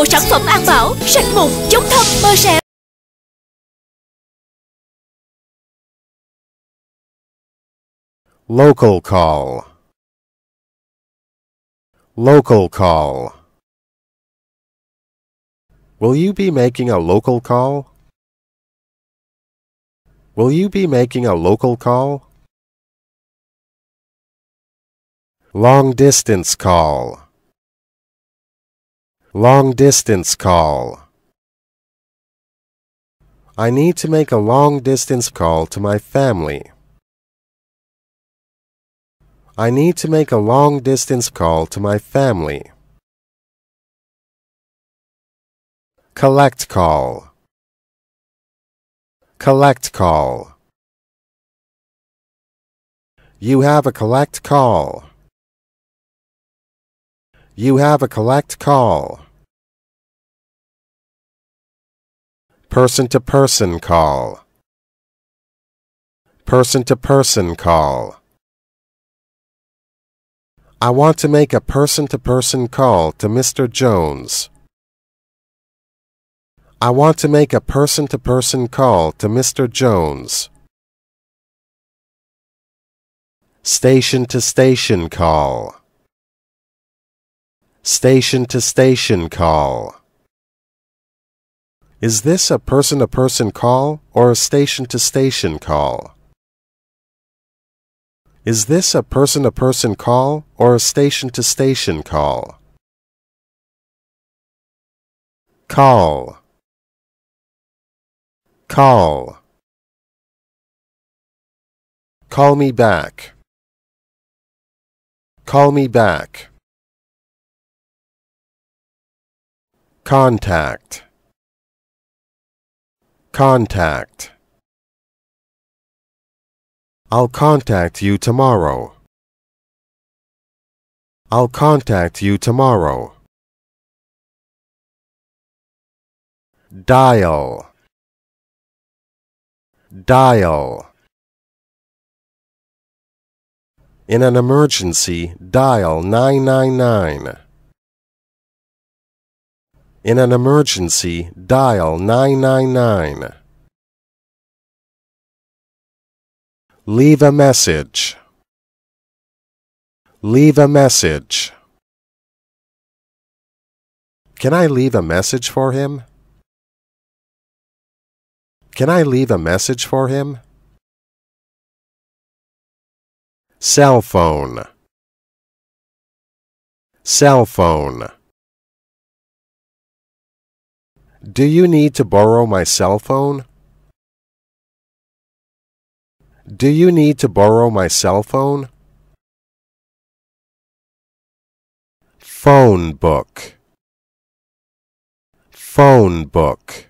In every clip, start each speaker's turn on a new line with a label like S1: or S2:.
S1: bộ sản phẩm an bảo Sạch mụn, chống thâm, mơ Local call Local call Will you be making a local call? Will you be making a local call? Long distance call. Long distance call. I need to make a long distance call to my family. I need to make a long distance call to my family. Collect call. Collect call. You have a collect call. You have a collect call. Person to person call. Person to person call. I want to make a person to person call to Mr. Jones. I want to make a person to person call to Mr. Jones. Station to station call. Station to station call. Is this a person to person call or a station to station call? Is this a person to person call or a station to station call? Call. Call. Call me back. Call me back. Contact. Contact. I'll contact you tomorrow. I'll contact you tomorrow. Dial. Dial. In an emergency, dial 999. In an emergency, dial 999. Leave a message. Leave a message. Can I leave a message for him? Can I leave a message for him? Cell phone. Cell phone. Do you need to borrow my cell phone? Do you need to borrow my cell phone? Phone book. Phone book.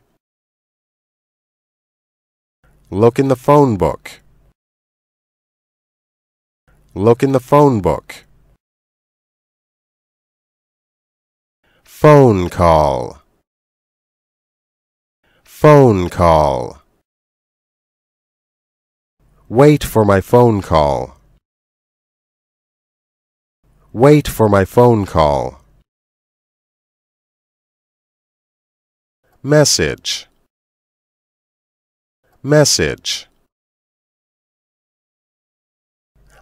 S1: Look in the phone book. Look in the phone book. Phone call. Phone call. Wait for my phone call. Wait for my phone call. Message. Message.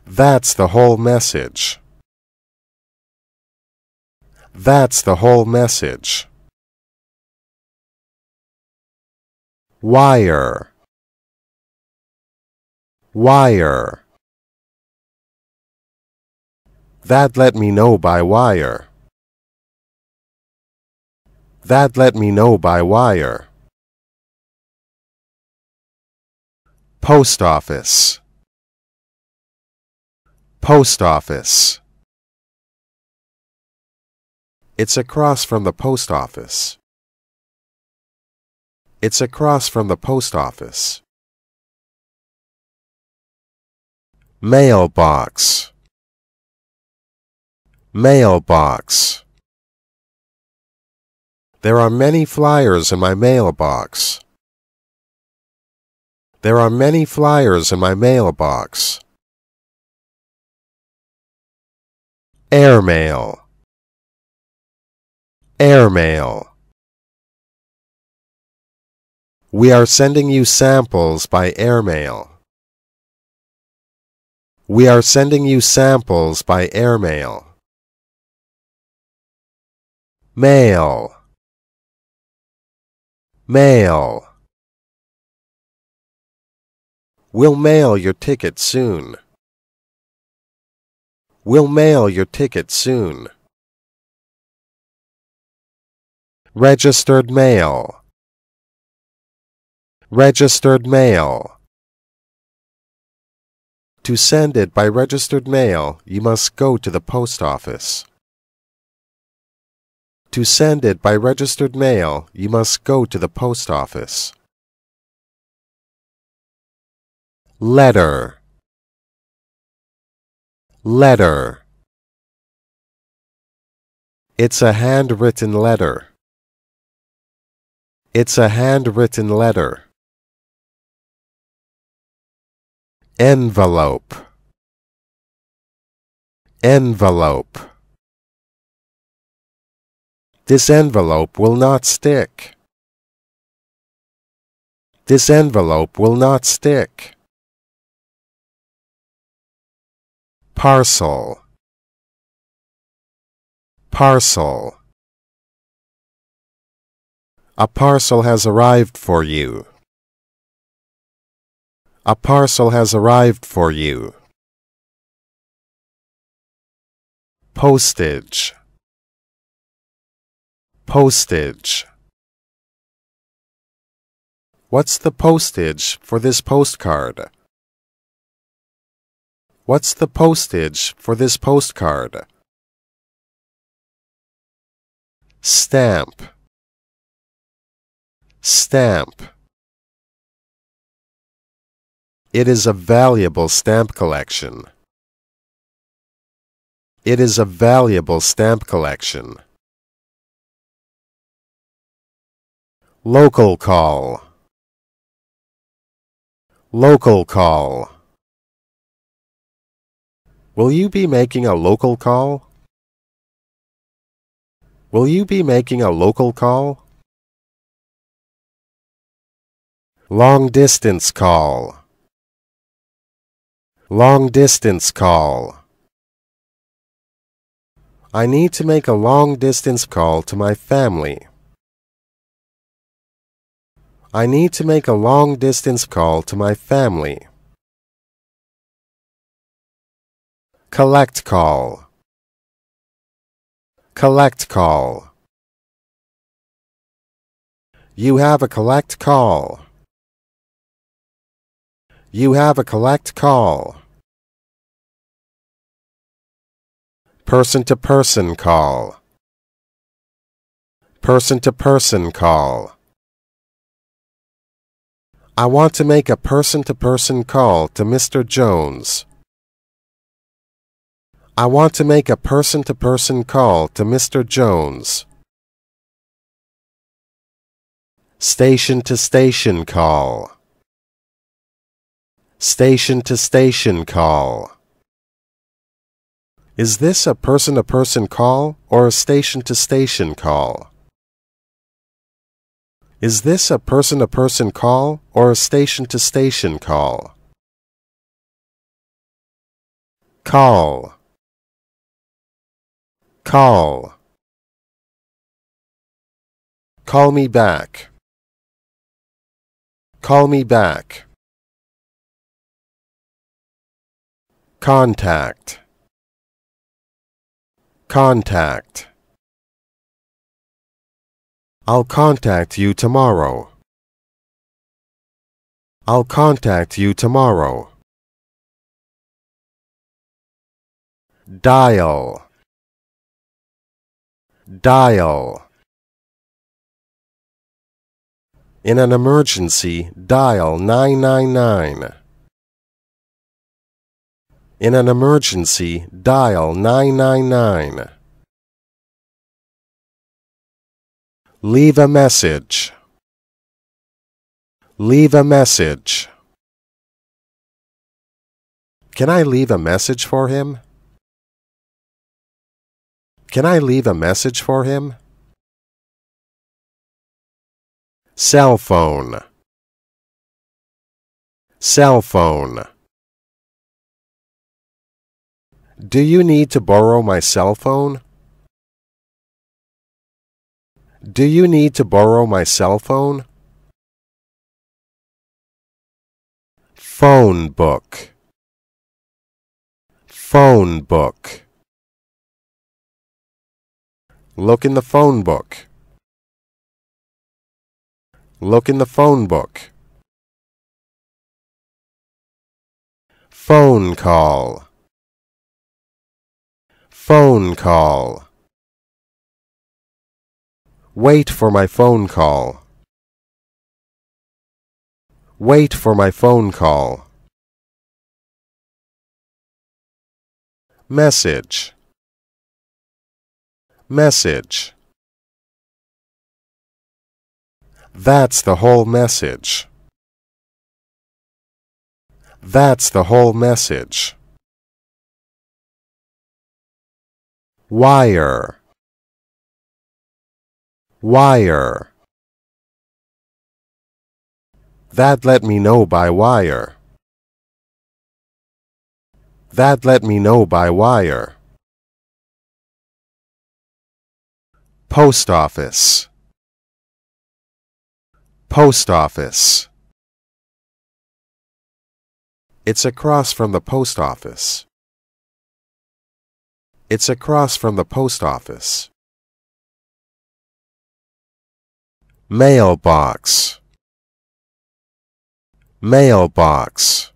S1: That's the whole message. That's the whole message. wire wire that let me know by wire that let me know by wire post office post office it's across from the post office it's across from the post office. Mailbox Mailbox There are many flyers in my mailbox. There are many flyers in my mailbox. Airmail Airmail we are sending you samples by airmail. We are sending you samples by airmail. Mail. Mail. We'll mail your ticket soon. We'll mail your ticket soon. Registered mail registered mail. To send it by registered mail, you must go to the post office. To send it by registered mail, you must go to the post office. Letter Letter It's a handwritten letter. It's a handwritten letter. envelope envelope this envelope will not stick this envelope will not stick parcel parcel a parcel has arrived for you a parcel has arrived for you. Postage. Postage. What's the postage for this postcard? What's the postage for this postcard? Stamp. Stamp. It is a valuable stamp collection. It is a valuable stamp collection. Local call. Local call. Will you be making a local call? Will you be making a local call? Long distance call. Long distance call. I need to make a long distance call to my family. I need to make a long distance call to my family. Collect call. Collect call. You have a collect call. You have a collect call. Person to person call. Person to person call. I want to make a person to person call to Mr. Jones. I want to make a person to person call to Mr. Jones. Station to station call. Station to station call. Is this a person to person call or a station to station call? Is this a person to person call or a station to station call? Call. Call. Call me back. Call me back. Contact. Contact. I'll contact you tomorrow. I'll contact you tomorrow. Dial. Dial. In an emergency, dial 999. In an emergency, dial 999. Leave a message. Leave a message. Can I leave a message for him? Can I leave a message for him? Cell phone. Cell phone. Do you need to borrow my cell phone? Do you need to borrow my cell phone? Phone book. Phone book. Look in the phone book. Look in the phone book. Phone call. Phone call. Wait for my phone call. Wait for my phone call. Message. Message. That's the whole message. That's the whole message. wire wire that let me know by wire that let me know by wire post office post office it's across from the post office it's across from the post office. Mailbox Mailbox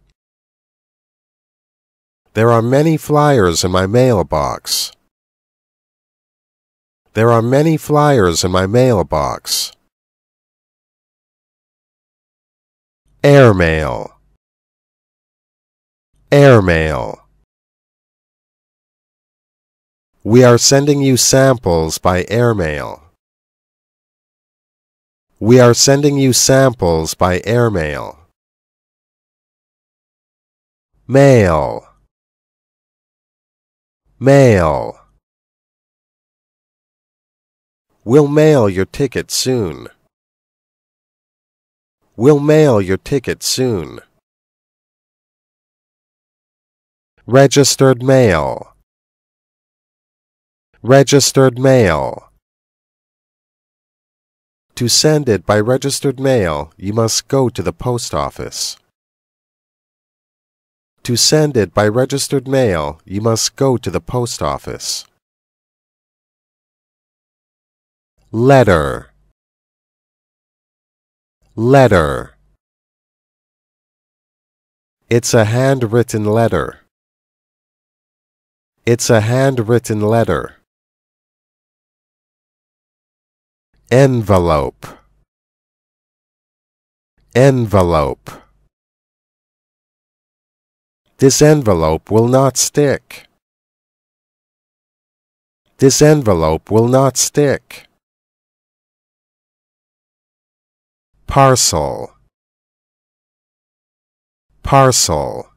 S1: There are many flyers in my mailbox. There are many flyers in my mailbox. Airmail Airmail we are sending you samples by airmail. We are sending you samples by airmail. Mail. Mail. We'll mail your ticket soon. We'll mail your ticket soon. Registered mail registered mail. To send it by registered mail, you must go to the post office. To send it by registered mail, you must go to the post office. Letter Letter It's a handwritten letter. It's a handwritten letter. envelope envelope this envelope will not stick this envelope will not stick parcel parcel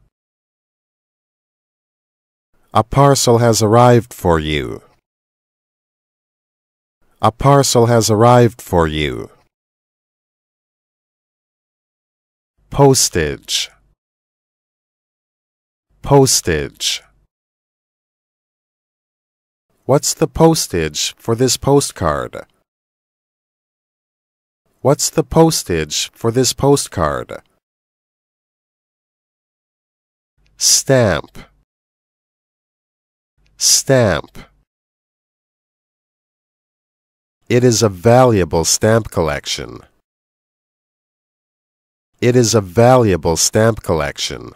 S1: a parcel has arrived for you a parcel has arrived for you. Postage. Postage. What's the postage for this postcard? What's the postage for this postcard? Stamp. Stamp. It is a valuable stamp collection. It is a valuable stamp collection.